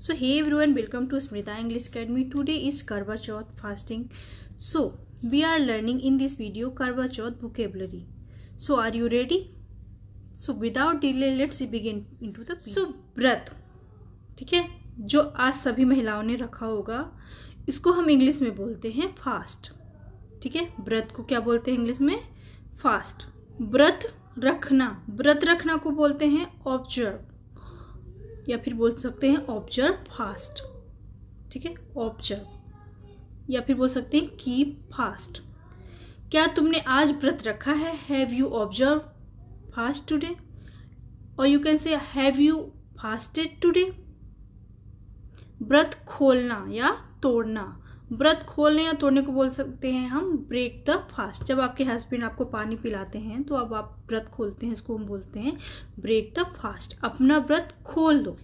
so hey everyone welcome to Smruta English academy today is Karwa Chauth fasting so we are learning in this video Karwa Chauth vocabulary so are you ready so without delay let's begin इन टू दो so व्रत ठीक है जो आज सभी महिलाओं ने रखा होगा इसको हम इंग्लिश में बोलते हैं फास्ट ठीक है व्रत को क्या बोलते हैं इंग्लिश में फास्ट व्रत रखना व्रत रखना को बोलते हैं ऑब्जर्व या फिर बोल सकते हैं ऑब्जर्व फास्ट ठीक है ऑब्जर्व या फिर बोल सकते हैं कीप फास्ट क्या तुमने आज व्रत रखा है have you observe fast today or you can say have you fasted today व्रत खोलना या तोड़ना व्रत खोलने या तोड़ने को बोल सकते हैं हम ब्रेक द फास्ट जब आपके हस्बैंड आपको पानी पिलाते हैं तो अब आप व्रत खोलते हैं इसको हम बोलते हैं ब्रेक द फास्ट अपना व्रत खोल लो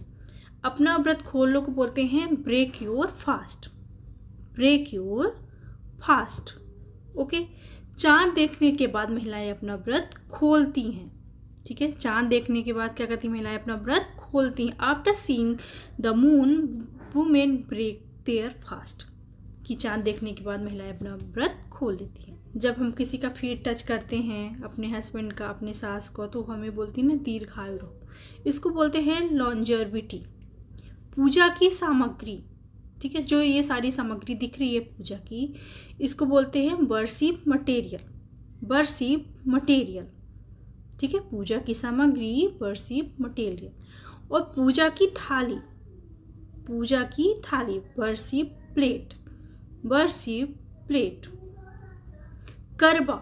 अपना व्रत खोल लो को बोलते हैं break your fast break your fast okay चांद देखने के बाद महिलाएं अपना व्रत खोलती हैं ठीक है चांद देखने के बाद क्या करती महिलाएं अपना व्रत खोलती हैं after seeing the moon women break their fast कि चाँद देखने के बाद महिलाएं अपना व्रत खोल लेती हैं जब हम किसी का फीट टच करते हैं अपने हस्बैंड का अपने सास को तो हमें बोलती है ना दीर्घायु रहो इसको बोलते हैं लॉन्जर्विटी पूजा की सामग्री ठीक है जो ये सारी सामग्री दिख रही है पूजा की इसको बोलते हैं बर्सी मटेरियल बर्सी मटेरियल ठीक है पूजा की सामग्री बर्सी मटेरियल और पूजा की थाली पूजा की थाली बर्सी प्लेट बर्सी प्लेट करबा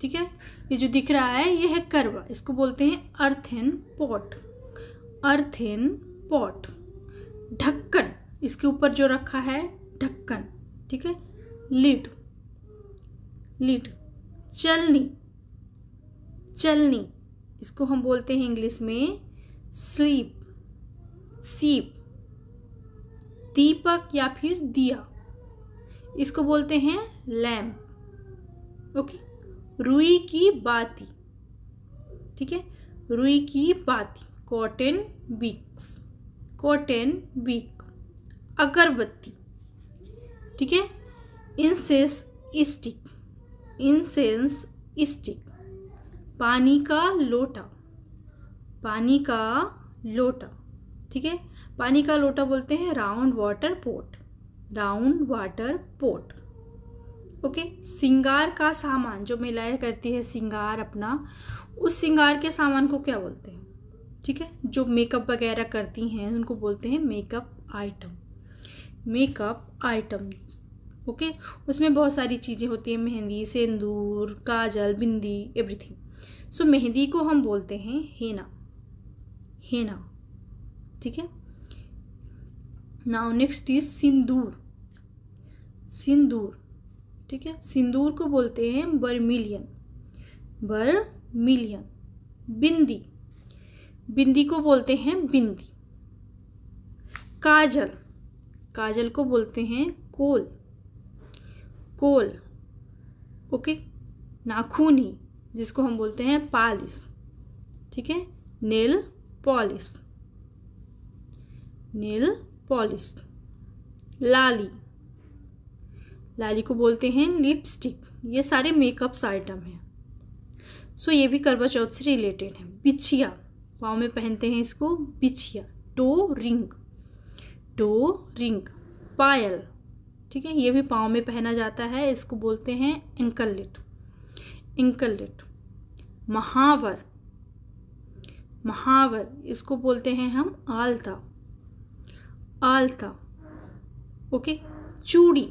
ठीक है ये जो दिख रहा है ये है करवा इसको बोलते हैं अर्थेन पॉट अर्थेन पॉट ढक्कन इसके ऊपर जो रखा है ढक्कन ठीक है लिड लिड चलनी चलनी इसको हम बोलते हैं इंग्लिश में स्लीप सीप दीपक या फिर दिया इसको बोलते हैं लैम्प ओके रुई की बाती ठीक है रुई की बाती कॉटन बीक्स कॉटन बीक अगरबत्ती ठीक है इंसेंस स्टिक इंसेंस स्टिक पानी का लोटा पानी का लोटा ठीक है पानी का लोटा बोलते हैं round water pot down water pot okay सिंगार का सामान जो महिलाएं करती है सिंगार अपना उस सिंगार के सामान को क्या बोलते हैं ठीक है जो मेकअप वगैरह करती हैं उनको बोलते हैं makeup item makeup item okay उसमें बहुत सारी चीज़ें होती हैं मेहंदी सेंदूर काजल बिंदी एवरीथिंग सो मेहंदी को हम बोलते हैं हेना हेना ठीक है now next is sindoor sindoor ठीक है सिंदूर को बोलते हैं बर्मिलियन बर्मिलियन बिंदी बिंदी को बोलते हैं बिंदी काजल काजल को बोलते हैं कोल कोल ओके नाखूनी जिसको हम बोलते हैं पालिस ठीक है नेल पॉलिस नेल पॉलिस लाली लाली को बोलते हैं लिपस्टिक ये सारे मेकअप्स आइटम हैं सो ये भी करवा चौथ से रिलेटेड है बिछिया पाँव में पहनते हैं इसको बिछिया टो रिंग टो रिंग पायल ठीक है ये भी पाँव में पहना जाता है इसको बोलते हैं इंकलिट इंकलिट महावर महावर इसको बोलते हैं हम आलता आलता ओके चूड़ी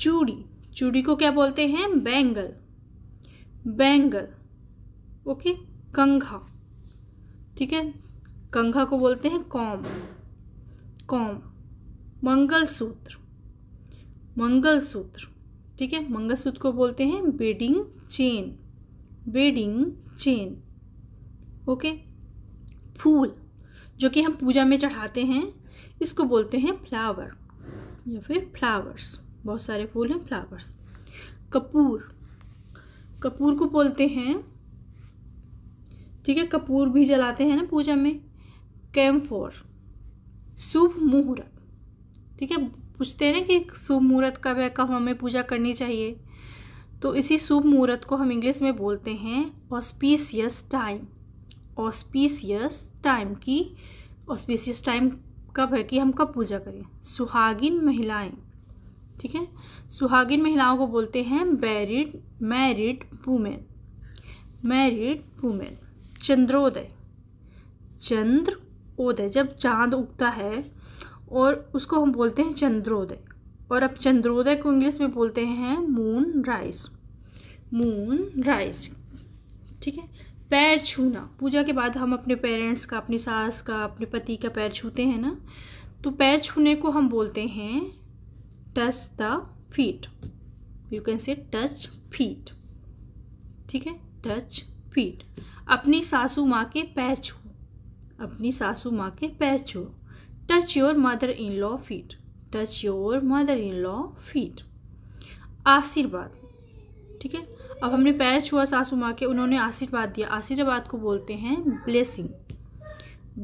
चूड़ी चूड़ी को क्या बोलते हैं बैंगल बैंगल ओके कंघा ठीक है कंघा को बोलते हैं कॉम कॉम मंगलसूत्र मंगलसूत्र ठीक है मंगलसूत्र को बोलते हैं wedding chain wedding chain okay फूल जो कि हम पूजा में चढ़ाते हैं इसको बोलते हैं फ्लावर या फिर फ्लावर्स बहुत सारे फूल हैं फ्लावर्स कपूर कपूर को बोलते हैं ठीक है कपूर भी जलाते हैं ना पूजा में कैम्फोर शुभ मुहूर्त ठीक है पूछते हैं ना कि शुभ मुहूर्त कब है कब हमें पूजा करनी चाहिए तो इसी शुभ मुहूर्त को हम इंग्लिश में बोलते हैं ऑस्पीसियस टाइम ऑस्पीसियस टाइम की ऑस्पीसियस टाइम कब है कि हम कब पूजा करें सुहागिन महिलाएं ठीक है सुहागिन महिलाओं को बोलते हैं बैरिड मैरिड वूमेन मैरिड वूमेन चंद्रोदय चंद्र उदय जब चांद उगता है और उसको हम बोलते हैं चंद्रोदय और अब चंद्रोदय को इंग्लिश में बोलते हैं मून राइज मून राइज ठीक है पैर छूना पूजा के बाद हम अपने पेरेंट्स का अपनी सास का अपने पति का पैर छूते हैं ना तो पैर छूने को हम बोलते हैं touch the feet you can say touch feet ठीक है टच फीट अपनी सासू माँ के पैर छू अपनी सासू माँ के पैर छू touch your mother in law feet touch your mother in law feet आशीर्वाद ठीक है अब हमने पैर छुआ सासू माँ के उन्होंने आशीर्वाद दिया आशीर्वाद को बोलते हैं ब्लेसिंग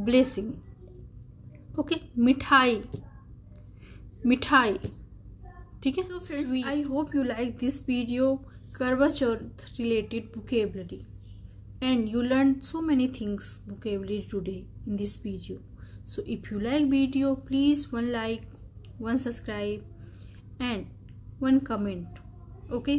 ब्लेसिंग ओके मिठाई मिठाई ठीक है friends I hope you like this video Karwa Chauth related vocabulary and you learn so many things vocabulary today in this video so if you like video please one like one subscribe and one comment okay